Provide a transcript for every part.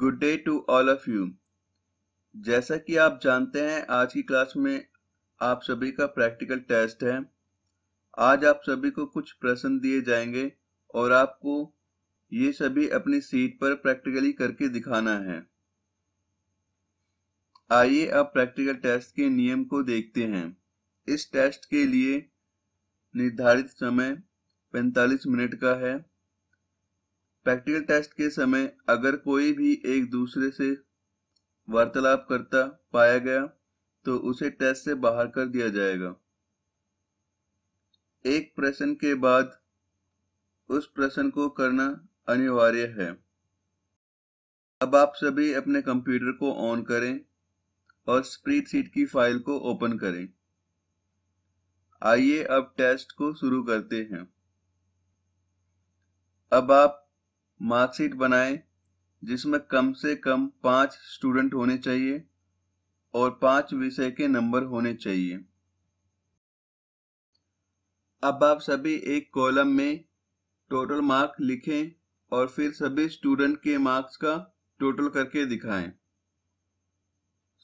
Good day to all of you जैसा कि आप जानते हैं आज की क्लास में आप सभी का प्रैक्टिकल टेस्ट है आज आप सभी को कुछ प्रश्न दिए जाएंगे और आपको ये सभी अपनी सीट पर प्रैक्टिकली करके दिखाना है आइए अब प्रैक्टिकल टेस्ट के नियम को देखते हैं इस टेस्ट के लिए निर्धारित समय 45 मिनट का है प्रैक्टिकल टेस्ट के समय अगर कोई भी एक दूसरे से वार्तालाप करता पाया गया तो उसे टेस्ट से बाहर कर दिया जाएगा एक प्रश्न के बाद उस प्रश्न को करना अनिवार्य है अब आप सभी अपने कंप्यूटर को ऑन करें और स्प्रीड सीट की फाइल को ओपन करें आइए अब टेस्ट को शुरू करते हैं अब आप मार्कशीट बनाएं जिसमें कम से कम पाँच स्टूडेंट होने चाहिए और पाँच विषय के नंबर होने चाहिए अब आप सभी एक कॉलम में टोटल मार्क लिखें और फिर सभी स्टूडेंट के मार्क्स का टोटल करके दिखाएं।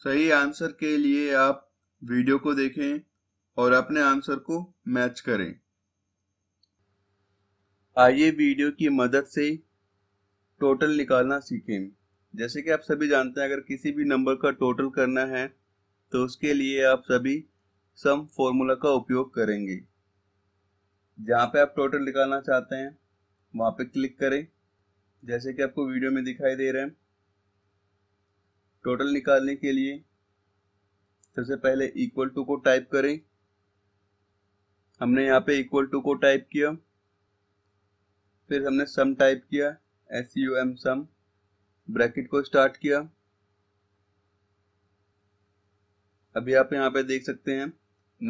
सही आंसर के लिए आप वीडियो को देखें और अपने आंसर को मैच करें आइए वीडियो की मदद से टोटल निकालना सीखें जैसे कि आप सभी जानते हैं अगर किसी भी नंबर का टोटल करना है तो उसके लिए आप सभी सम फॉर्मूला का उपयोग करेंगे जहाँ पे आप टोटल निकालना चाहते हैं वहाँ पे क्लिक करें जैसे कि आपको वीडियो में दिखाई दे रहे हैं टोटल निकालने के लिए सबसे पहले इक्वल टू को टाइप करें हमने यहाँ पे इक्वल टू को टाइप किया फिर हमने सम टाइप किया S U M sum bracket को स्टार्ट किया अभी आप यहाँ पे देख सकते हैं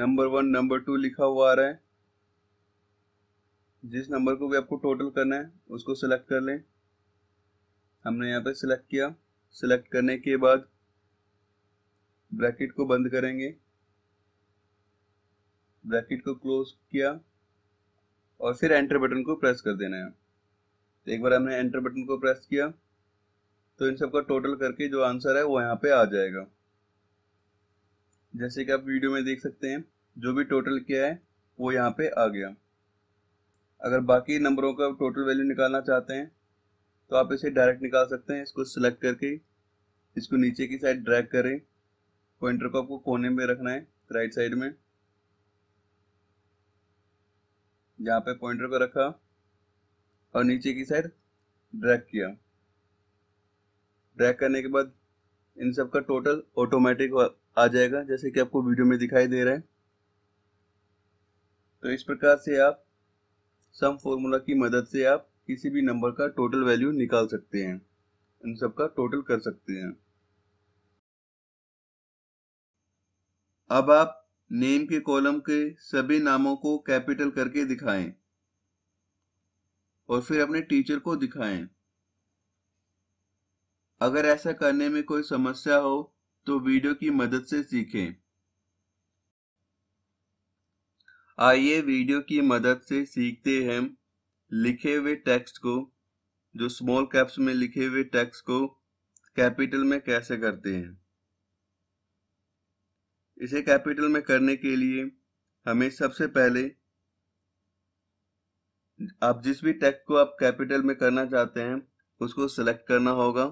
नंबर वन नंबर टू लिखा हुआ आ रहा है जिस नंबर को भी आपको टोटल करना है उसको सिलेक्ट कर लें हमने यहाँ पे सिलेक्ट किया सिलेक्ट करने के बाद ब्रैकेट को बंद करेंगे ब्रैकेट को क्लोज किया और फिर एंटर बटन को प्रेस कर देना है तो एक बार हमने एंटर बटन को प्रेस किया तो इन सबका टोटल करके जो आंसर है वो यहाँ पे आ जाएगा जैसे कि आप वीडियो में देख सकते हैं जो भी टोटल किया है वो यहाँ पे आ गया अगर बाकी नंबरों का टोटल वैल्यू निकालना चाहते हैं तो आप इसे डायरेक्ट निकाल सकते हैं इसको सिलेक्ट करके इसको नीचे की साइड ड्रैग करें पॉइंटर को आपको कोने में रखना है राइट साइड में जहाँ पे पॉइंटर को रखा और नीचे की साइड ड्रैग किया ड्रैग करने के बाद इन सब का टोटल ऑटोमेटिक आ जाएगा जैसे कि आपको वीडियो में दिखाई दे रहा है तो इस प्रकार से आप सम फॉर्मूला की मदद से आप किसी भी नंबर का टोटल वैल्यू निकाल सकते हैं इन सब का टोटल कर सकते हैं अब आप नेम के कॉलम के सभी नामों को कैपिटल करके दिखाएं और फिर अपने टीचर को दिखाएं। अगर ऐसा करने में कोई समस्या हो तो वीडियो की मदद से सीखें आइए वीडियो की मदद से सीखते हैं लिखे हुए टेक्स्ट को जो स्मॉल कैप्स में लिखे हुए टेक्स्ट को कैपिटल में कैसे करते हैं इसे कैपिटल में करने के लिए हमें सबसे पहले आप जिस भी टेक्स्ट को आप कैपिटल में करना चाहते हैं उसको सेलेक्ट करना होगा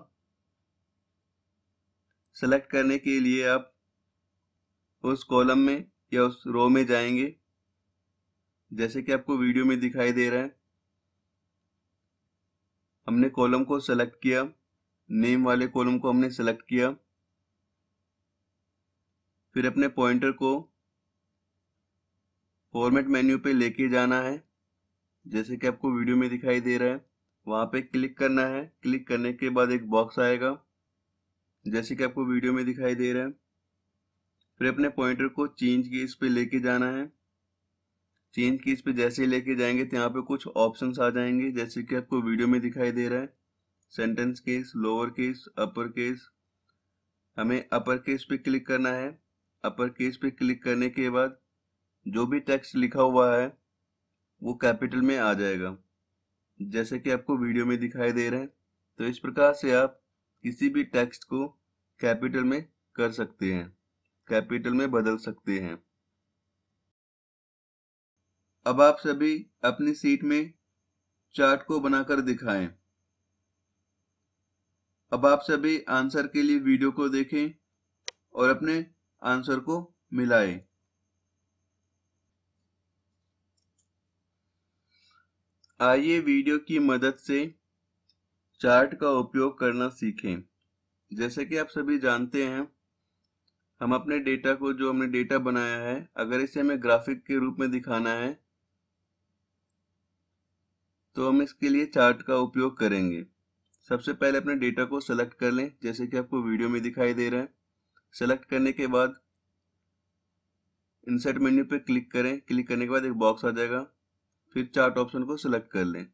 सेलेक्ट करने के लिए आप उस कॉलम में या उस रो में जाएंगे जैसे कि आपको वीडियो में दिखाई दे रहा है हमने कॉलम को सेलेक्ट किया नेम वाले कॉलम को हमने सेलेक्ट किया फिर अपने पॉइंटर को फॉर्मेट मेन्यू पे लेके जाना है जैसे कि आपको वीडियो में दिखाई दे रहा है वहाँ पे क्लिक करना है क्लिक करने के बाद एक बॉक्स आएगा जैसे कि आपको वीडियो में दिखाई दे रहा है फिर अपने पॉइंटर को चेंज की इस पर लेके जाना है चेंज की इस पर जैसे लेके जाएंगे तो यहाँ पे कुछ ऑप्शन आ जाएंगे जैसे कि आपको वीडियो में दिखाई दे रहा है sentence case lower case upper case हमें अपर केस पे क्लिक करना है अपर केस पे क्लिक करने के बाद जो भी टेक्स्ट लिखा हुआ है वो कैपिटल में आ जाएगा जैसे कि आपको वीडियो में दिखाई दे रहा है तो इस प्रकार से आप किसी भी टेक्स्ट को कैपिटल में कर सकते हैं कैपिटल में बदल सकते हैं अब आप सभी अपनी सीट में चार्ट को बनाकर दिखाएं। अब आप सभी आंसर के लिए वीडियो को देखें और अपने आंसर को मिलाएं। आइए वीडियो की मदद से चार्ट का उपयोग करना सीखें जैसे कि आप सभी जानते हैं हम अपने डेटा को जो हमने डेटा बनाया है अगर इसे हमें ग्राफिक के रूप में दिखाना है तो हम इसके लिए चार्ट का उपयोग करेंगे सबसे पहले अपने डेटा को सेलेक्ट कर लें जैसे कि आपको वीडियो में दिखाई दे रहा है सेलेक्ट करने के बाद इंसर्ट मेन्यू पर क्लिक करें क्लिक करने के बाद एक बॉक्स आ जाएगा फिर चार्ट ऑप्शन को सिलेक्ट कर लें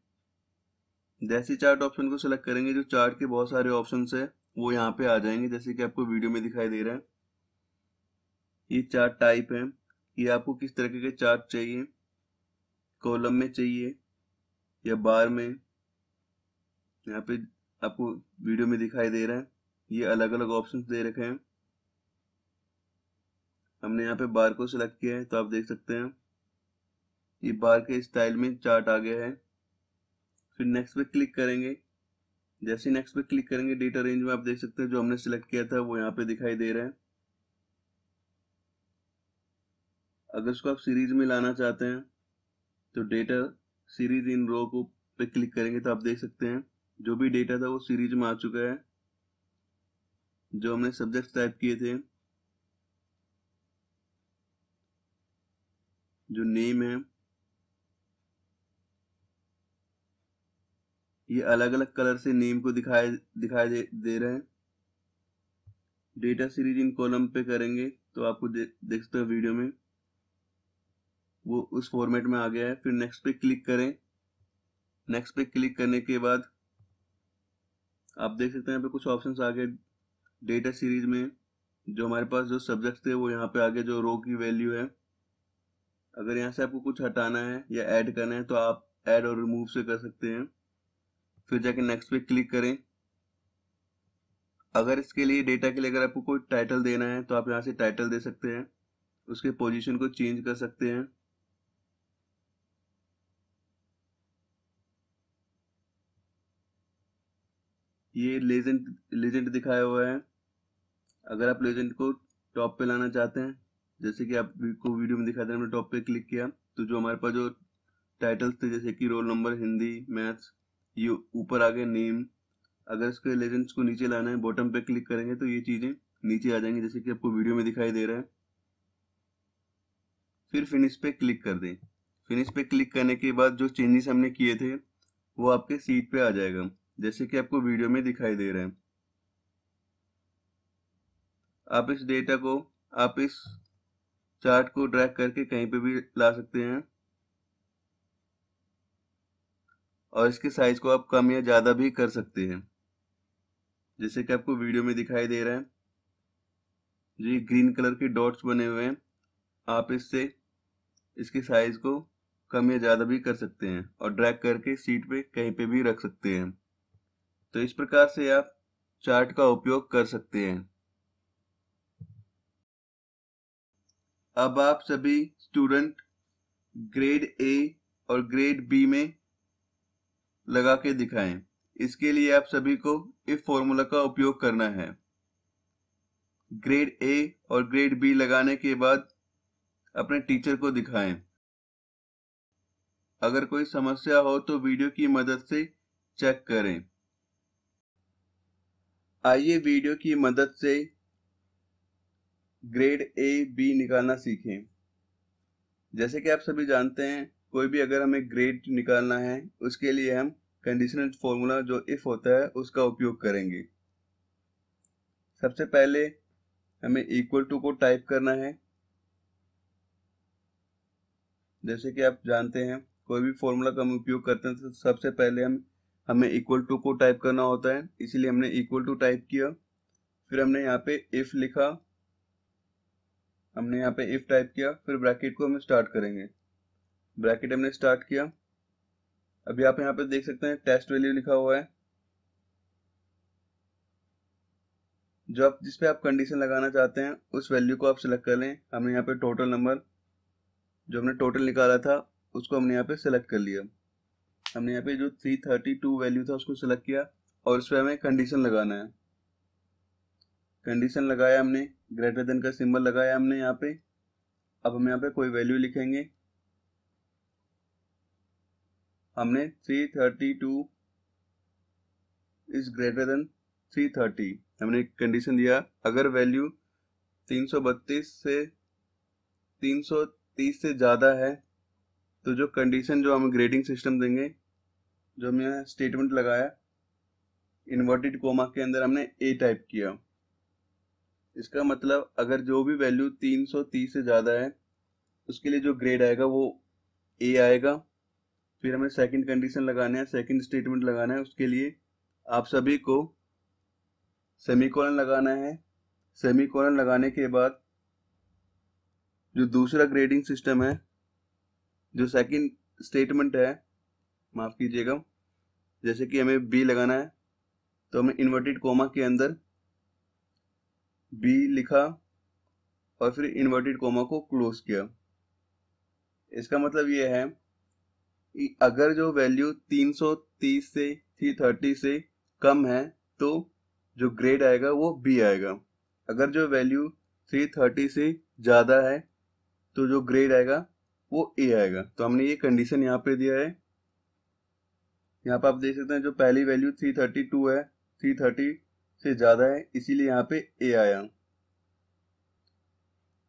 जैसे चार्ट ऑप्शन को सिलेक्ट करेंगे जो चार्ट के बहुत सारे ऑप्शन है वो यहाँ पे आ जाएंगे जैसे कि आपको वीडियो में दिखाई दे रहा है ये चार्ट टाइप है ये आपको किस तरीके के चार्ट चाहिए कॉलम में चाहिए या बार में यहाँ पे आपको वीडियो में दिखाई दे रहा है ये अलग अलग ऑप्शन दे रखे हैं हमने यहाँ पे बार को सिलेक्ट किया है तो आप देख सकते हैं ये बार के स्टाइल में चार्ट आ गया है फिर नेक्स्ट पे क्लिक करेंगे जैसे नेक्स्ट पे क्लिक करेंगे डेटा रेंज में आप देख सकते हैं जो हमने सेलेक्ट किया था वो यहाँ पे दिखाई दे रहा है अगर इसको आप सीरीज में लाना चाहते हैं तो डेटा सीरीज इन रो को पे क्लिक करेंगे तो आप देख सकते हैं जो भी डेटा था वो सीरीज में आ चुका है जो हमने सब्जेक्ट टाइप किए थे जो नेम है ये अलग अलग कलर से नेम को दिखाए दिखाई दे, दे रहे हैं डेटा सीरीज इन कॉलम पे करेंगे तो आपको दे, देख सकते हो वीडियो में वो उस फॉर्मेट में आ गया है फिर नेक्स्ट पे क्लिक करें नेक्स्ट पे क्लिक करने के बाद आप देख सकते हैं यहाँ पे कुछ ऑप्शंस आ गए डेटा सीरीज में जो हमारे पास जो सब्जेक्ट थे वो यहाँ पे आ गए जो रो की वैल्यू है अगर यहाँ से आपको कुछ हटाना है या ऐड करना है तो आप ऐड और रिमूव से कर सकते हैं फिर जाके नेक्स्ट पे क्लिक करें अगर इसके लिए डेटा के लिए अगर आपको कोई टाइटल देना है तो आप यहाँ से टाइटल दे सकते हैं उसके पोजीशन को चेंज कर सकते हैं ये लेजेंड लेजेंड दिखाया हुआ है अगर आप लेजेंड को टॉप पे लाना चाहते हैं जैसे कि आपको वीडियो में दिखाया था हमने टॉप पे क्लिक किया तो जो हमारे पास जो टाइटल्स थे जैसे कि रोल नंबर हिंदी मैथ्स ये ऊपर आ गया नेम अगर इसके लेजेंड्स को नीचे लाना है बॉटम पे क्लिक करेंगे तो ये चीज़ें नीचे आ जाएंगी जैसे कि आपको वीडियो में दिखाई दे रहा है फिर फिनिश पे क्लिक कर दें फिनिश पे क्लिक करने के बाद जो चेंजेस हमने किए थे वो आपके सीट पे आ जाएगा जैसे कि आपको वीडियो में दिखाई दे रहा है आप इस डेटा को आप इस चार्ट को ड्रैग करके कहीं पे भी ला सकते हैं और इसके साइज को आप कम या ज़्यादा भी कर सकते हैं जैसे कि आपको वीडियो में दिखाई दे रहा है जो ये ग्रीन कलर के डॉट्स बने हुए हैं आप इससे इसके साइज को कम या ज़्यादा भी कर सकते हैं और ड्रैग करके सीट पे कहीं पे भी रख सकते हैं तो इस प्रकार से आप चार्ट का उपयोग कर सकते हैं अब आप सभी स्टूडेंट ग्रेड ए और ग्रेड बी में लगा के दिखाएं इसके लिए आप सभी को इस फॉर्मूला का उपयोग करना है ग्रेड ए और ग्रेड बी लगाने के बाद अपने टीचर को दिखाएं अगर कोई समस्या हो तो वीडियो की मदद से चेक करें आइए वीडियो की मदद से ग्रेड ए बी निकालना सीखें जैसे कि आप सभी जानते हैं कोई भी अगर हमें ग्रेड निकालना है उसके लिए हम कंडीशनल फॉर्मूला जो इफ़ होता है उसका उपयोग करेंगे सबसे पहले हमें इक्वल टू को टाइप करना है जैसे कि आप जानते हैं कोई भी फॉर्मूला का हम उपयोग करते हैं तो सबसे पहले हम हमें इक्वल टू को टाइप करना होता है इसीलिए हमने इक्वल टू टाइप किया फिर हमने यहाँ पे इफ़ लिखा हमने यहाँ पे इफ़ टाइप किया फिर ब्रैकेट को हम स्टार्ट करेंगे ब्रैकेट हमने स्टार्ट किया अभी आप यहाँ पे देख सकते हैं टेस्ट वैल्यू लिखा हुआ है जो आप जिस पे आप कंडीशन लगाना चाहते हैं उस वैल्यू को आप सिलेक्ट कर लें हमने यहाँ पे टोटल नंबर जो हमने टोटल निकाला था उसको हमने यहाँ पे सिलेक्ट कर लिया हमने यहाँ पे जो 332 वैल्यू था उसको सिलेक्ट किया और उस पर हमें कंडीशन लगाना है कंडीशन लगाया हमने ग्रेटर देन का सिंबल लगाया हमने यहाँ पे अब हम यहाँ पे कोई वैल्यू लिखेंगे हमने 332 इज ग्रेटर देन 330 हमने कंडीशन दिया अगर वैल्यू 332 से 330 से ज़्यादा है तो जो कंडीशन जो हम ग्रेडिंग सिस्टम देंगे जो हमने स्टेटमेंट लगाया इन्वर्टेड कोमा के अंदर हमने ए टाइप किया इसका मतलब अगर जो भी वैल्यू 330 से ज़्यादा है उसके लिए जो ग्रेड आएगा वो ए आएगा फिर हमें सेकंड कंडीशन लगाना है सेकंड स्टेटमेंट लगाना है उसके लिए आप सभी को सेमीकोलन लगाना है सेमीकोलन लगाने के बाद जो दूसरा ग्रेडिंग सिस्टम है जो सेकंड स्टेटमेंट है माफ़ कीजिएगा जैसे कि हमें बी लगाना है तो हमें इन्वर्टेड कोमा के अंदर बी लिखा और फिर इन्वर्टेड कोमा को क्लोज किया इसका मतलब यह है अगर जो वैल्यू 330 से 330 से कम है तो जो ग्रेड आएगा वो बी आएगा अगर जो वैल्यू 330 से ज़्यादा है तो जो ग्रेड आएगा वो ए आएगा तो हमने ये कंडीशन यहाँ पे दिया है यहाँ पे आप देख सकते हैं जो पहली वैल्यू 332 है 330 से ज़्यादा है इसीलिए यहाँ पे ए आया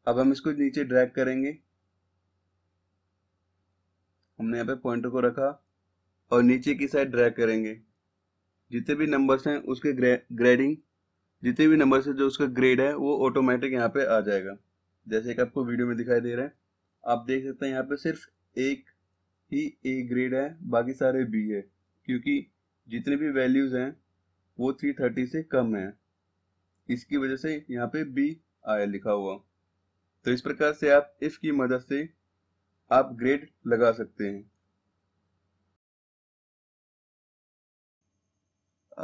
अब हम इसको नीचे ड्रैग करेंगे हमने यहाँ पे पॉइंटर को रखा और नीचे की साइड ड्रैग करेंगे जितने भी नंबर्स हैं उसके ग्रे, ग्रेडिंग जितने भी नंबर है जो उसका ग्रेड है वो ऑटोमेटिक यहाँ पे आ जाएगा जैसे कि आपको वीडियो में दिखाई दे रहा है आप देख सकते हैं यहाँ पे सिर्फ एक ही ए ग्रेड है बाकी सारे बी है क्योंकि जितने भी वैल्यूज हैं वो थ्री थर्टी से कम है इसकी वजह से यहाँ पे बी आया लिखा हुआ तो इस प्रकार से आप इफ की मदद से आप ग्रेड लगा सकते हैं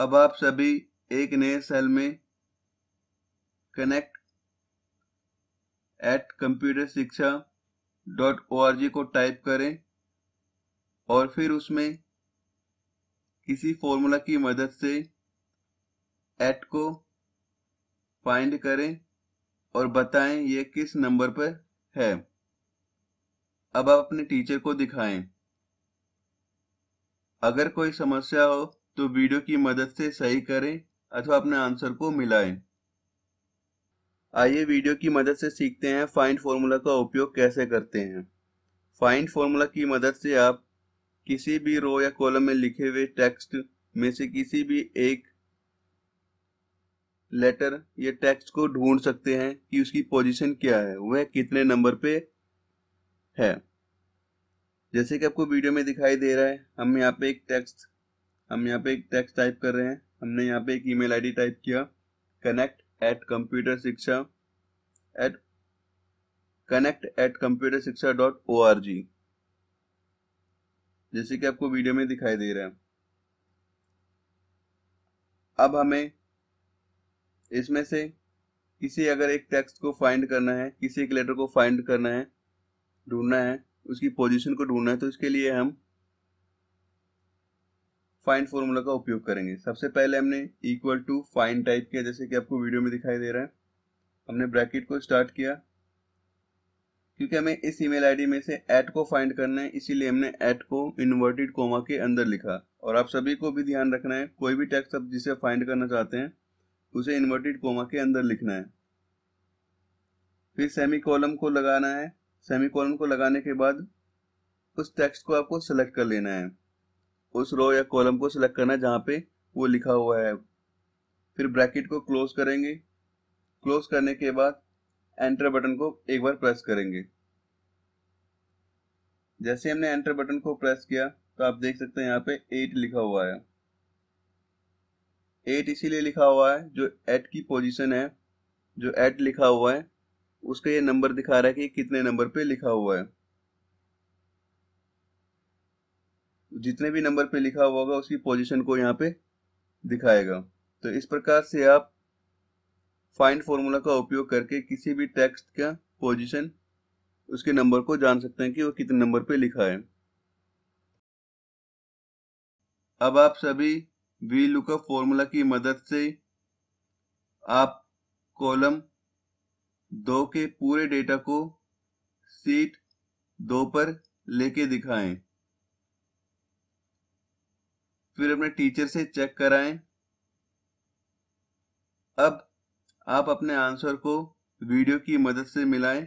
अब आप सभी एक नए सेल में connect at computer Shiksha dot O को टाइप करें और फिर उसमें किसी फॉर्मूला की मदद से एट को फाइंड करें और बताएं ये किस नंबर पर है अब आप अपने टीचर को दिखाएं। अगर कोई समस्या हो तो वीडियो की मदद से सही करें अथवा अपने आंसर को मिलाएं। आइए वीडियो की मदद से सीखते हैं फाइंड फॉर्मूला का उपयोग कैसे करते हैं फाइंड फॉर्मूला की मदद से आप किसी भी रो या कॉलम में लिखे हुए टेक्स्ट में से किसी भी एक लेटर या टेक्स्ट को ढूंढ सकते हैं कि उसकी पोजीशन क्या है वह कितने नंबर पे है जैसे कि आपको वीडियो में दिखाई दे रहा है हम यहाँ पे एक टेक्स्ट हम यहाँ पे एक टेक्स्ट टाइप कर रहे हैं हमने यहाँ पे एक ईमेल आईडी टाइप किया connect at computer Shiksha at connect at computer Shiksha dot O R G जैसे कि आपको वीडियो में दिखाई दे रहा है अब हमें इसमें से किसी अगर एक टेक्स्ट को फाइंड करना है किसी एक लेटर को फाइंड करना है ढूंढना है उसकी पोजीशन को ढूंढना है तो इसके लिए हम फाइन फॉर्मूला का उपयोग करेंगे सबसे पहले हमने इक्वल टू फाइन टाइप किया जैसे कि आपको वीडियो में दिखाई दे रहा है हमने ब्रैकेट को स्टार्ट किया क्योंकि हमें इस ईमेल आईडी में से एट को फाइंड करना है इसीलिए हमने एट को इन्वर्टेड कोमा के अंदर लिखा और आप सभी को भी ध्यान रखना है कोई भी टेक्स्ट आप जिसे फाइंड करना चाहते हैं उसे इन्वर्टेड कोमा के अंदर लिखना है फिर सेमी कॉलम को लगाना है सेमी कॉलम को लगाने के बाद उस टेक्स्ट को आपको सेलेक्ट कर लेना है उस रो या कॉलम को सिलेक्ट करना है जहाँ पे वो लिखा हुआ है फिर ब्रैकेट को क्लोज करेंगे क्लोज करने के बाद एंटर बटन को एक बार प्रेस करेंगे जैसे हमने एंटर बटन को प्रेस किया तो आप देख सकते हैं यहाँ पे एट लिखा हुआ है एट इसीलिए लिखा हुआ है जो एट की पोजीशन है जो एट लिखा हुआ है उसका ये नंबर दिखा रहा है कि कितने नंबर पे लिखा हुआ है जितने भी नंबर पे लिखा हुआ होगा उसकी पोजीशन को यहाँ पे दिखाएगा तो इस प्रकार से आप फाइंड फॉर्मूला का उपयोग करके किसी भी टेक्स्ट का पोजीशन उसके नंबर को जान सकते हैं कि वो कितने नंबर पे लिखा है अब आप सभी वी लुकअप फॉर्मूला की मदद से आप कॉलम दो के पूरे डेटा को सीट दो पर लेके दिखाएं फिर अपने टीचर से चेक कराएं अब आप अपने आंसर को वीडियो की मदद से मिलाएं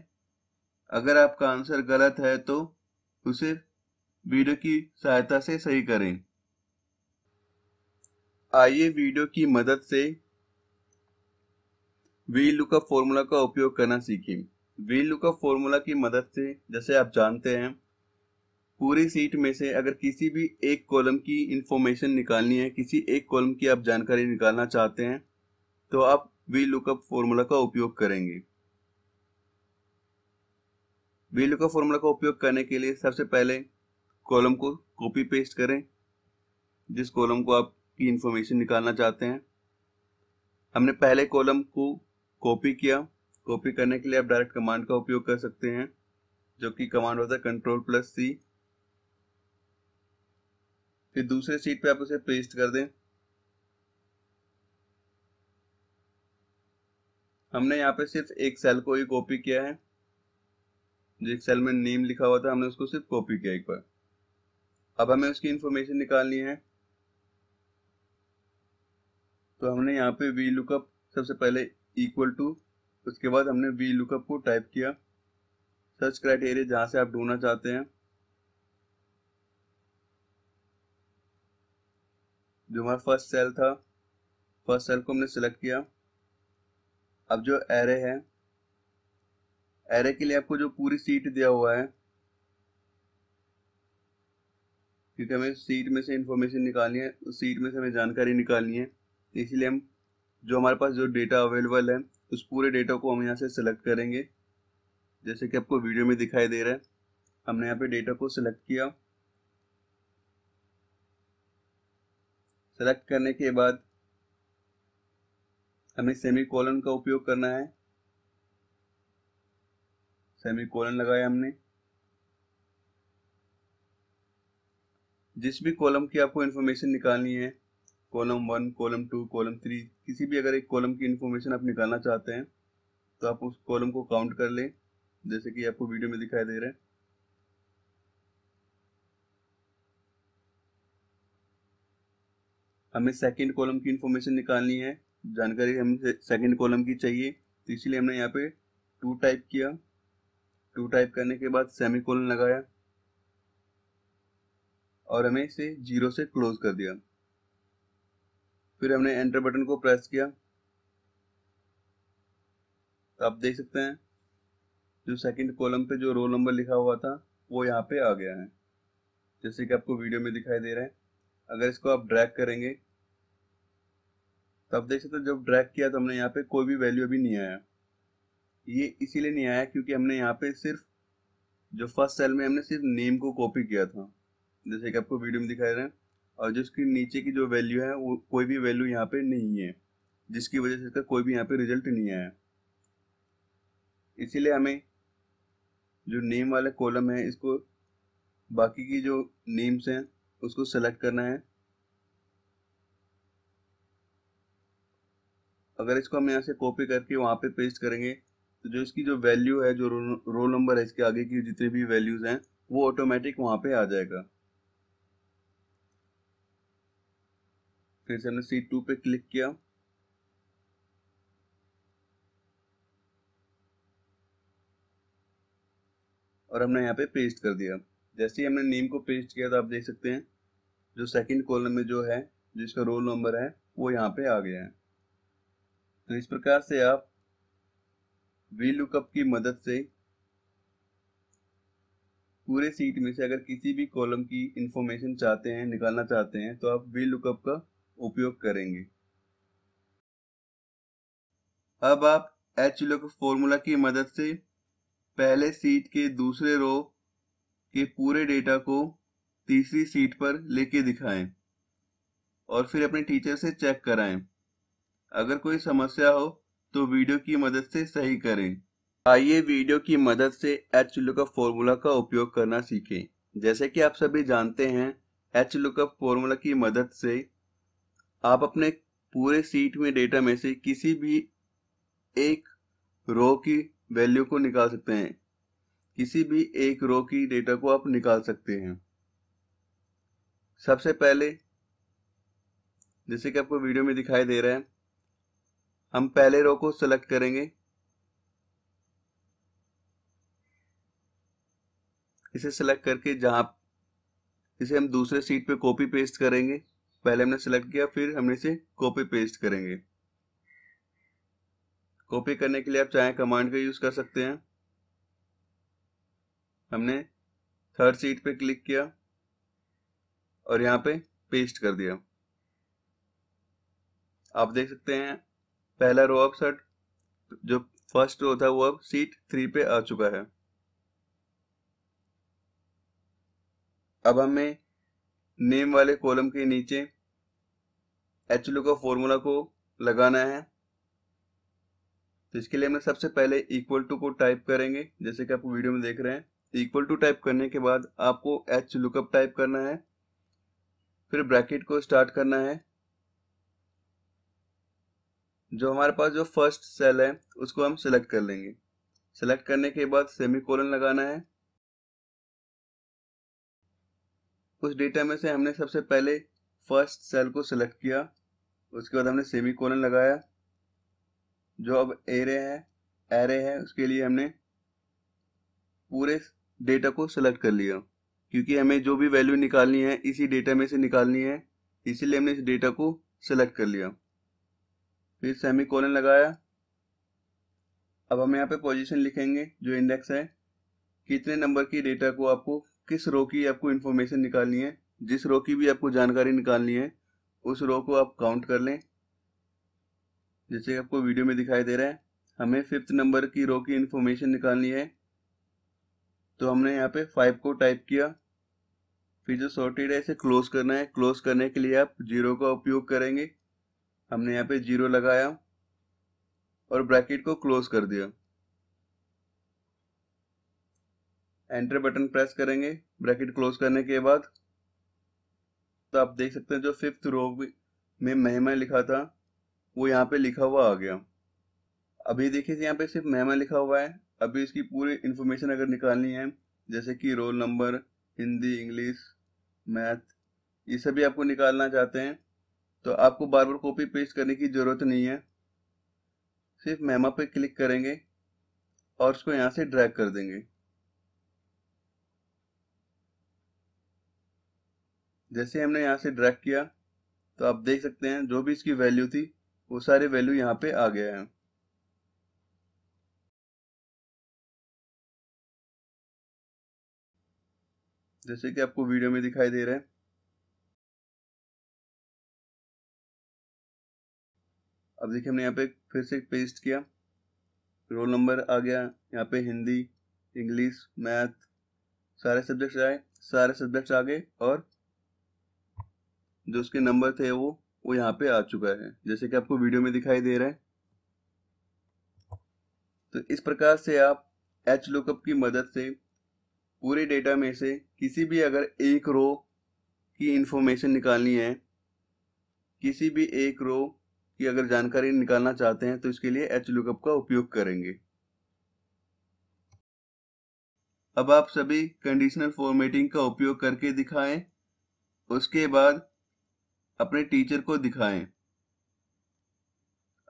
अगर आपका आंसर गलत है तो उसे वीडियो की सहायता से सही करें आइए वीडियो की मदद से व्हील लुकअप फॉर्मूला का उपयोग करना सीखें वी लुकअप फॉर्मूला की मदद से जैसे आप जानते हैं पूरी सीट में से अगर किसी भी एक कॉलम की इंफॉर्मेशन निकालनी है किसी एक कॉलम की आप जानकारी निकालना चाहते हैं तो आप वी लुकअप फॉर्मूला का उपयोग करेंगे वी लुकअप फॉर्मूला का उपयोग करने के लिए सबसे पहले कॉलम को कॉपी पेस्ट करें जिस कॉलम को आप की इंफॉर्मेशन निकालना चाहते हैं हमने पहले कॉलम को कॉपी किया कॉपी करने के लिए आप डायरेक्ट कमांड का उपयोग कर सकते हैं जो कि कमांड होता है कंट्रोल प्लस सी फिर दूसरे सीट पे आप उसे पेस्ट कर दें हमने यहाँ पे सिर्फ एक सेल को ही कॉपी किया है जो एक सेल में नेम लिखा हुआ था हमने उसको सिर्फ कॉपी किया एक बार अब हमें उसकी इंफॉर्मेशन निकालनी है तो हमने यहाँ पे वी लुकअप सबसे पहले इक्वल टू उसके बाद हमने वी लुकअप को टाइप किया सर्च क्राइटेरिया जहां से आप ढूंढना चाहते हैं जो हमारा फर्स्ट सेल था फर्स्ट सेल को हमने सेलेक्ट किया अब जो एरे है एरे के लिए आपको जो पूरी सीट दिया हुआ है क्योंकि हमें सीट में से इंफॉर्मेशन निकालनी है उस सीट में से हमें जानकारी निकालनी है इसीलिए हम जो हमारे पास जो डेटा अवेलेबल है उस पूरे डेटा को हम यहाँ से सिलेक्ट करेंगे जैसे कि आपको वीडियो में दिखाई दे रहा है हमने यहाँ पे डेटा को सिलेक्ट किया सेलेक्ट करने के बाद हमें सेमी कॉलन का उपयोग करना है सेमी कॉलन लगाया हमने जिस भी कॉलम की आपको इन्फॉर्मेशन निकालनी है column one column two column three किसी भी अगर एक कॉलम की इन्फॉर्मेशन आप निकालना चाहते हैं तो आप उस कॉलम को काउंट कर लें जैसे कि आपको वीडियो में दिखाई दे रहा है हमें सेकंड कॉलम की इन्फॉर्मेशन निकालनी है जानकारी हमें सेकंड कॉलम की चाहिए तो इसीलिए हमने यहाँ पे टू टाइप किया टू टाइप करने के बाद सेमी कॉलम लगाया और हमें इसे जीरो से क्लोज कर दिया फिर हमने एंटर बटन को प्रेस किया तो आप देख सकते हैं जो सेकंड कॉलम पे जो रोल नंबर लिखा हुआ था वो यहाँ पे आ गया है जैसे कि आपको वीडियो में दिखाई दे रहा है अगर इसको आप ड्रैग करेंगे तो आप देख सकते हैं जब ड्रैग किया तो हमने यहाँ पे कोई भी वैल्यू अभी नहीं आया ये इसीलिए नहीं आया क्योंकि हमने यहाँ पे सिर्फ जो फर्स्ट सेल में हमने सिर्फ नेम को कॉपी किया था जैसे कि आपको वीडियो में दिखाई दे रहा है और जिसकी नीचे की जो वैल्यू है वो कोई भी वैल्यू यहाँ पे नहीं है जिसकी वजह से इसका कोई भी यहाँ पे रिजल्ट नहीं आया इसीलिए हमें जो नेम वाला कॉलम है इसको बाकी की जो नेम्स हैं उसको सेलेक्ट करना है अगर इसको हम यहाँ से कॉपी करके वहाँ पे पेस्ट करेंगे तो जो इसकी जो वैल्यू है जो रोल नंबर है इसके आगे की जितनी भी वैल्यूज़ हैं वो ऑटोमेटिक वहाँ पे आ जाएगा फिर से हमने सी टू पे क्लिक किया और हमने यहाँ पे पेस्ट कर दिया जैसे ही हमने नेम को पेस्ट किया तो आप देख सकते हैं जो सेकंड कॉलम में जो है जिसका रोल नंबर है वो यहाँ पे आ गया है तो इस प्रकार से आप वी लुकअप की मदद से पूरे सीट में से अगर किसी भी कॉलम की इंफॉर्मेशन चाहते हैं निकालना चाहते हैं तो आप वी लुकअप का उपयोग करेंगे अब आप एच लोक फॉर्मूला की मदद से पहले सीट के दूसरे रो के पूरे डेटा को तीसरी सीट पर लेके दिखाएं और फिर अपने टीचर से चेक कराएं अगर कोई समस्या हो तो वीडियो की मदद से सही करें आइए वीडियो की मदद से एच लुकअप फॉर्मूला का उपयोग करना सीखें जैसे कि आप सभी जानते हैं एच लुकअप फॉर्मूला की मदद से आप अपने पूरे सीट में डेटा में से किसी भी एक रो की वैल्यू को निकाल सकते हैं किसी भी एक रो की डेटा को आप निकाल सकते हैं सबसे पहले जैसे कि आपको वीडियो में दिखाई दे रहा है हम पहले रो को सेलेक्ट करेंगे इसे सेलेक्ट करके जहां इसे हम दूसरे सीट पे कॉपी पेस्ट करेंगे पहले हमने सेलेक्ट किया फिर हमने इसे कॉपी पेस्ट करेंगे कॉपी करने के लिए आप चाहे कमांड का यूज कर सकते हैं हमने थर्ड सीट पे क्लिक किया और यहाँ पे पेस्ट कर दिया आप देख सकते हैं पहला रो ऑफ सर्ट जो फर्स्ट रो था वो अब सीट थ्री पे आ चुका है अब हमें नेम वाले कॉलम के नीचे एच का फॉर्मूला को लगाना है तो इसके लिए हमने सबसे पहले इक्वल टू को टाइप करेंगे जैसे कि आप वीडियो में देख रहे हैं इक्वल टू टाइप करने के बाद आपको एच लुकअप टाइप करना है फिर ब्रैकेट को स्टार्ट करना है जो हमारे पास जो फर्स्ट सेल है उसको हम सिलेक्ट कर लेंगे सिलेक्ट करने के बाद सेमी कोलन लगाना है उस डेटा में से हमने सबसे पहले फर्स्ट सेल को सिलेक्ट किया उसके बाद हमने सेमी कोलन लगाया जो अब एरे है एरे है उसके लिए हमने पूरे डेटा को सिलेक्ट कर लिया क्योंकि हमें जो भी वैल्यू निकालनी है इसी डेटा में से निकालनी है इसीलिए हमने इस डेटा को सिलेक्ट कर लिया फिर सेमी कोलन लगाया अब हम यहाँ पे पोजीशन लिखेंगे जो इंडेक्स है कितने नंबर की डेटा को आपको किस रो की आपको इन्फॉर्मेशन निकालनी है जिस रो की भी आपको जानकारी निकालनी है उस रो को आप काउंट कर लें जैसे आपको वीडियो में दिखाई दे रहा है हमें फिफ्थ नंबर की रो की इन्फॉर्मेशन निकालनी है तो हमने यहाँ पे फाइव को टाइप किया फिर जो सॉर्टेड है इसे क्लोज करना है क्लोज करने के लिए आप जीरो का उपयोग करेंगे हमने यहाँ पे जीरो लगाया और ब्रैकेट को क्लोज कर दिया एंटर बटन प्रेस करेंगे ब्रैकेट क्लोज करने के बाद तो आप देख सकते हैं जो फिफ्थ रो में महिमा लिखा था वो यहाँ पे लिखा हुआ आ गया अभी देखिए यहाँ पे सिर्फ महिमा लिखा हुआ है अभी इसकी पूरी इन्फॉर्मेशन अगर निकालनी है जैसे कि roll number Hindi English math ये सभी आपको निकालना चाहते हैं तो आपको बार बार कॉपी पेस्ट करने की ज़रूरत नहीं है सिर्फ मेमा पे क्लिक करेंगे और उसको यहाँ से ड्रैग कर देंगे जैसे हमने यहाँ से ड्रैग किया तो आप देख सकते हैं जो भी इसकी वैल्यू थी वो सारे वैल्यू यहाँ पे आ गया है जैसे कि आपको वीडियो में दिखाई दे रहा है अब देखिए हमने यहाँ पे फिर से पेस्ट किया रोल नंबर आ गया यहाँ पे हिंदी इंग्लिश मैथ सारे सब्जेक्ट आए सारे सब्जेक्ट आ गए और जो उसके नंबर थे वो वो यहाँ पे आ चुका है जैसे कि आपको वीडियो में दिखाई दे रहा है तो इस प्रकार से आप एच लुकअप की मदद से पूरे डेटा में से किसी भी अगर एक रो की इंफॉर्मेशन निकालनी है किसी भी एक रो की अगर जानकारी निकालना चाहते हैं तो इसके लिए एच लुकअप का उपयोग करेंगे अब आप सभी कंडीशनल फॉर्मेटिंग का उपयोग करके दिखाएं उसके बाद अपने टीचर को दिखाएं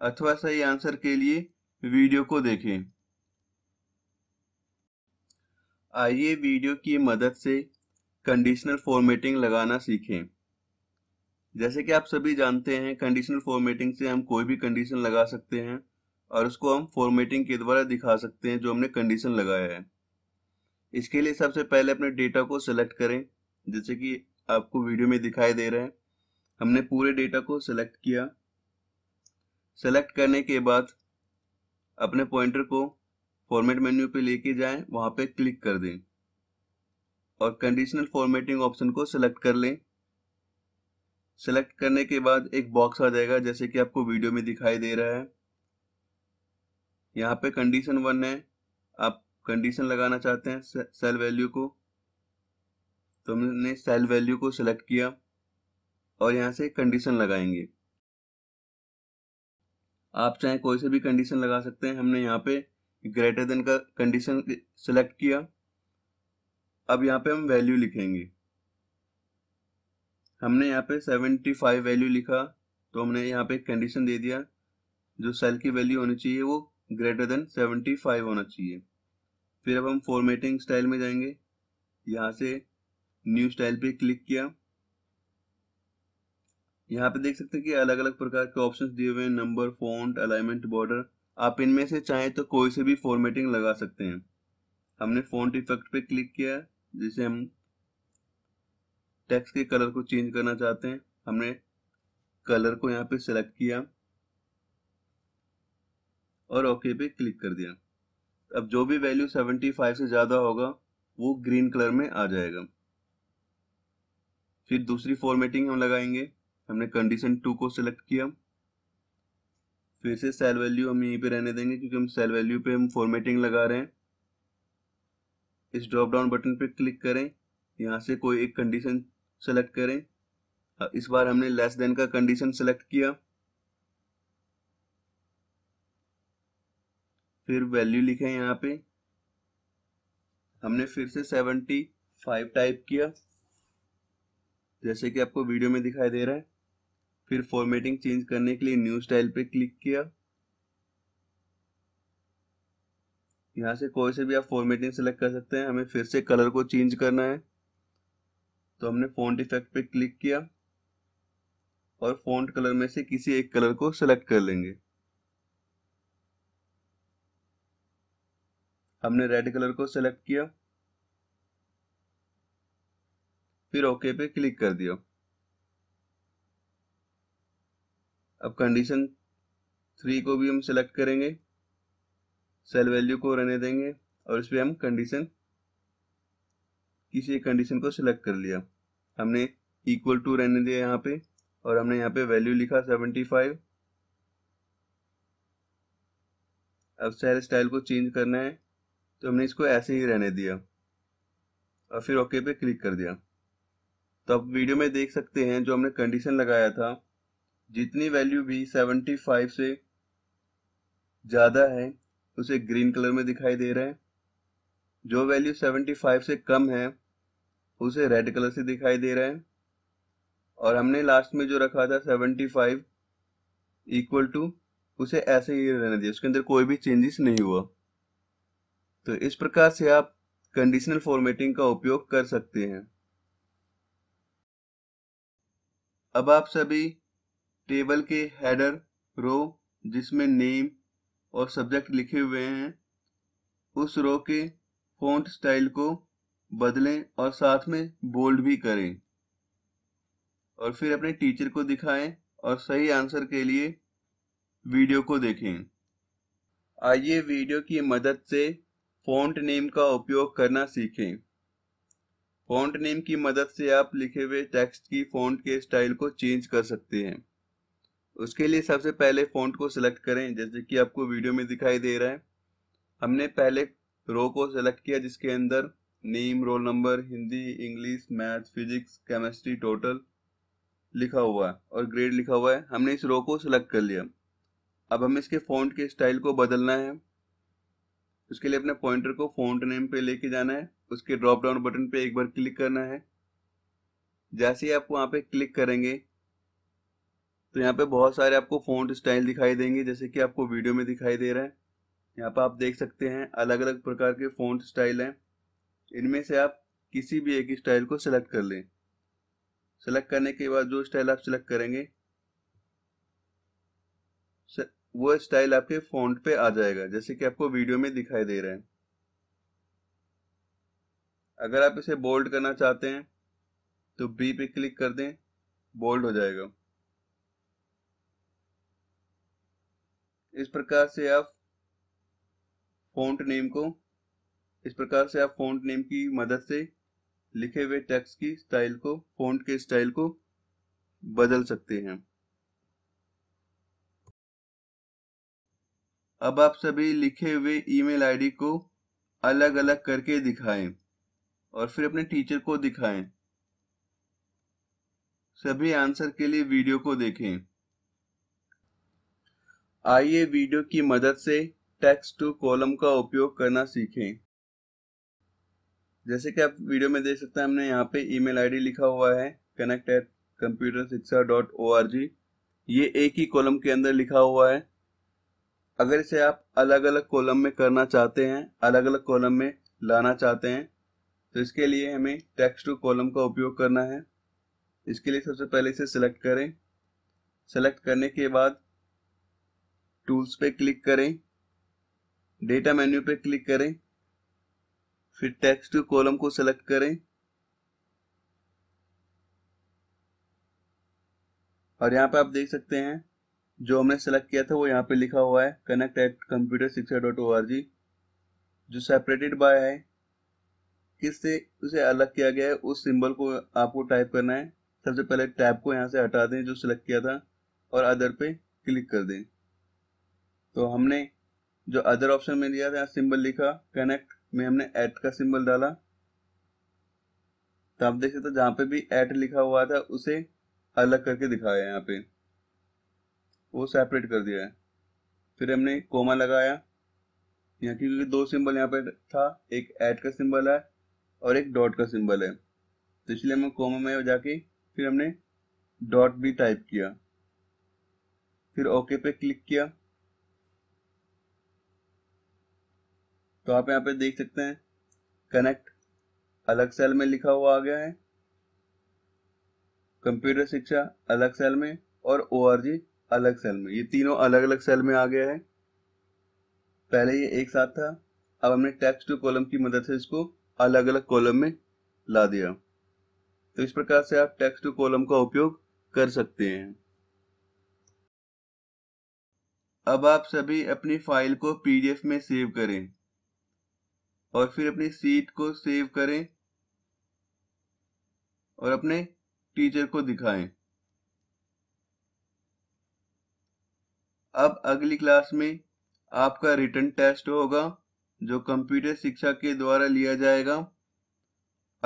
अथवा सही आंसर के लिए वीडियो को देखें आइए वीडियो की मदद से कंडीशनल फॉर्मेटिंग लगाना सीखें जैसे कि आप सभी जानते हैं कंडीशनल फॉर्मेटिंग से हम कोई भी कंडीशन लगा सकते हैं और उसको हम फॉर्मेटिंग के द्वारा दिखा सकते हैं जो हमने कंडीशन लगाया है इसके लिए सबसे पहले अपने डेटा को सिलेक्ट करें जैसे कि आपको वीडियो में दिखाई दे रहा है हमने पूरे डेटा को सेलेक्ट किया सेलेक्ट करने के बाद अपने पॉइंटर को फॉर्मेट मेन्यू पे लेके जाएं वहां पे क्लिक कर दें और कंडीशनल फॉर्मेटिंग ऑप्शन को सिलेक्ट कर लें सेलेक्ट करने के बाद एक बॉक्स आ जाएगा जैसे कि आपको वीडियो में दिखाई दे रहा है यहाँ पे कंडीशन वन है आप कंडीशन लगाना चाहते हैं सेल वैल्यू को तो हमने सेल वैल्यू को सिलेक्ट किया और यहाँ से कंडीशन लगाएंगे आप चाहे कोई से भी कंडीशन लगा सकते हैं हमने यहाँ पे ग्रेटर देन का कंडीशन सेलेक्ट किया अब यहाँ पे हम वैल्यू लिखेंगे हमने यहाँ पे 75 वैल्यू लिखा तो हमने यहाँ पे कंडीशन दे दिया जो सेल की वैल्यू होनी चाहिए वो ग्रेटर देन 75 होना चाहिए फिर अब हम फॉर्मेटिंग स्टाइल में जाएंगे यहाँ से न्यू स्टाइल पे क्लिक किया यहाँ पे देख सकते हैं कि अलग अलग प्रकार के ऑप्शन दिए हुए हैं नंबर फॉन्ट अलाइनमेंट बॉर्डर आप इनमें से चाहें तो कोई से भी फॉर्मेटिंग लगा सकते हैं हमने फॉन्ट इफेक्ट पे क्लिक किया जिसे हम टेक्स्ट के कलर को चेंज करना चाहते हैं हमने कलर को यहाँ पे सिलेक्ट किया और ओके पे क्लिक कर दिया अब जो भी वैल्यू 75 से ज़्यादा होगा वो ग्रीन कलर में आ जाएगा फिर दूसरी फॉर्मेटिंग हम लगाएंगे हमने कंडीशन टू को सिलेक्ट किया फिर से सेल वैल्यू हम यहीं पे रहने देंगे क्योंकि हम सेल वैल्यू पे हम फॉर्मेटिंग लगा रहे हैं इस ड्रॉप डाउन बटन पे क्लिक करें यहाँ से कोई एक कंडीशन सेलेक्ट करें इस बार हमने लेस देन का कंडीशन सेलेक्ट किया फिर वैल्यू लिखे यहाँ पे हमने फिर से सेवेंटी फाइव टाइप किया जैसे कि आपको वीडियो में दिखाई दे रहा है फिर फॉर्मेटिंग चेंज करने के लिए न्यू स्टाइल पे क्लिक किया यहाँ से कोई से भी आप फॉर्मेटिंग सेलेक्ट कर सकते हैं हमें फिर से कलर को चेंज करना है तो हमने फ़ॉन्ट इफेक्ट पे क्लिक किया और फ़ॉन्ट कलर में से किसी एक कलर को सेलेक्ट कर लेंगे हमने रेड कलर को सेलेक्ट किया फिर ओके पे क्लिक कर दिया अब कंडीशन थ्री को भी हम सेलेक्ट करेंगे सेल वैल्यू को रहने देंगे और इस पर हम कंडीशन किसी एक कंडीशन को सिलेक्ट कर लिया हमने इक्वल टू रहने दिया यहाँ पे और हमने यहाँ पे वैल्यू लिखा सेवेंटी फाइव अब सेल स्टाइल को चेंज करना है तो हमने इसको ऐसे ही रहने दिया और फिर ओके पे क्लिक कर दिया तो आप वीडियो में देख सकते हैं जो हमने कंडीशन लगाया था जितनी वैल्यू भी 75 से ज़्यादा है उसे ग्रीन कलर में दिखाई दे रहा है जो वैल्यू 75 से कम है उसे रेड कलर से दिखाई दे रहा है और हमने लास्ट में जो रखा था 75 इक्वल टू उसे ऐसे ही रहने दिया उसके अंदर कोई भी चेंजेस नहीं हुआ तो इस प्रकार से आप कंडीशनल फॉर्मेटिंग का उपयोग कर सकते हैं अब आप सभी टेबल के हेडर रो जिसमें नेम और सब्जेक्ट लिखे हुए हैं उस रो के फॉन्ट स्टाइल को बदलें और साथ में बोल्ड भी करें और फिर अपने टीचर को दिखाएं और सही आंसर के लिए वीडियो को देखें आइए वीडियो की मदद से फॉन्ट नेम का उपयोग करना सीखें फॉन्ट नेम की मदद से आप लिखे हुए टेक्स्ट की फॉन्ट के स्टाइल को चेंज कर सकते हैं उसके लिए सबसे पहले फ़ॉन्ट को सिलेक्ट करें जैसे कि आपको वीडियो में दिखाई दे रहा है हमने पहले रो को सिलेक्ट किया जिसके अंदर name roll number Hindi English math physics chemistry total लिखा हुआ है और ग्रेड लिखा हुआ है हमने इस रो को सिलेक्ट कर लिया अब हमें इसके फ़ॉन्ट के स्टाइल को बदलना है उसके लिए अपने पॉइंटर को फ़ॉन्ट नेम पे लेके जाना है उसके ड्रॉप डाउन बटन पे एक बार क्लिक करना है जैसे ही आप वहाँ पे क्लिक करेंगे तो यहाँ पे बहुत सारे आपको फ़ॉन्ट स्टाइल दिखाई देंगे जैसे कि आपको वीडियो में दिखाई दे रहा है यहाँ पर आप देख सकते हैं अलग अलग प्रकार के फ़ॉन्ट स्टाइल हैं इनमें से आप किसी भी एक स्टाइल को सिलेक्ट कर लें सेलेक्ट करने के बाद जो स्टाइल आप सिलेक्ट करेंगे वो स्टाइल आपके फ़ॉन्ट पे आ जाएगा जैसे कि आपको वीडियो में दिखाई दे रहा है अगर आप इसे बोल्ड करना चाहते हैं तो बी पे क्लिक कर दें बोल्ड हो जाएगा इस प्रकार से आप फॉन्ट नेम को इस प्रकार से आप फॉन्ट नेम की मदद से लिखे हुए टेक्स्ट की स्टाइल को फॉन्ट के स्टाइल को बदल सकते हैं अब आप सभी लिखे हुए ईमेल आईडी को अलग अलग करके दिखाएं और फिर अपने टीचर को दिखाएं सभी आंसर के लिए वीडियो को देखें आइए वीडियो की मदद से टेक्स्ट टू कॉलम का उपयोग करना सीखें जैसे कि आप वीडियो में देख सकते हैं हमने यहाँ पे ईमेल आईडी लिखा हुआ है connect at computer Shiksha dot O R G ये एक ही कॉलम के अंदर लिखा हुआ है अगर इसे आप अलग अलग कॉलम में करना चाहते हैं अलग अलग कॉलम में लाना चाहते हैं तो इसके लिए हमें टेक्स्ट टू कॉलम का उपयोग करना है इसके लिए सबसे पहले इसे सिलेक्ट करें सेलेक्ट करने के बाद टूल्स पे क्लिक करें डेटा मेन्यू पे क्लिक करें फिर टेक्स्ट कॉलम को सेलेक्ट करें और यहाँ पे आप देख सकते हैं जो हमने सेलेक्ट किया था वो यहाँ पे लिखा हुआ है connect at computer Shiksha dot O R G जो सेपरेटेड बाय है किससे उसे अलग किया गया है उस सिंबल को आपको टाइप करना है सबसे पहले टैब को यहाँ से हटा दें जो सिलेक्ट किया था और अदर पे क्लिक कर दें तो हमने जो अदर ऑप्शन में दिया था सिंबल लिखा कनेक्ट में हमने एट का सिंबल डाला तो आप देख सकते जहां पे भी एट लिखा हुआ था उसे अलग करके दिखाया यहाँ पे वो सेपरेट कर दिया है फिर हमने कोमा लगाया यहाँ की क्योंकि दो सिंबल यहाँ पे था एक एट का सिंबल है और एक डॉट का सिंबल है तो इसलिए हमें कोमा में जाके फिर हमने डॉट भी टाइप किया फिर ओके पे क्लिक किया तो आप यहाँ पे देख सकते हैं कनेक्ट अलग सेल में लिखा हुआ आ गया है कंप्यूटर शिक्षा अलग सेल में और ओ अलग सेल में ये तीनों अलग अलग सेल में आ गया है पहले ये एक साथ था अब हमने टेक्स्ट टू कॉलम की मदद से इसको अलग अलग कॉलम में ला दिया तो इस प्रकार से आप टेक्स्ट टू कॉलम का उपयोग कर सकते हैं अब आप सभी अपनी फाइल को पीडीएफ में सेव करें और फिर अपनी सीट को सेव करें और अपने टीचर को दिखाएं अब अगली क्लास में आपका रिटर्न टेस्ट होगा जो कंप्यूटर शिक्षा के द्वारा लिया जाएगा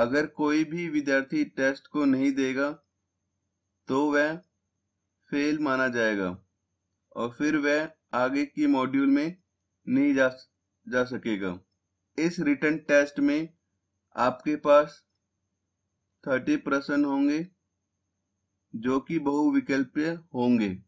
अगर कोई भी विद्यार्थी टेस्ट को नहीं देगा तो वह फेल माना जाएगा और फिर वह आगे की मॉड्यूल में नहीं जा जा सकेगा इस रिटर्न टेस्ट में आपके पास थर्टी प्रश्न होंगे जो कि बहुविकल्पीय होंगे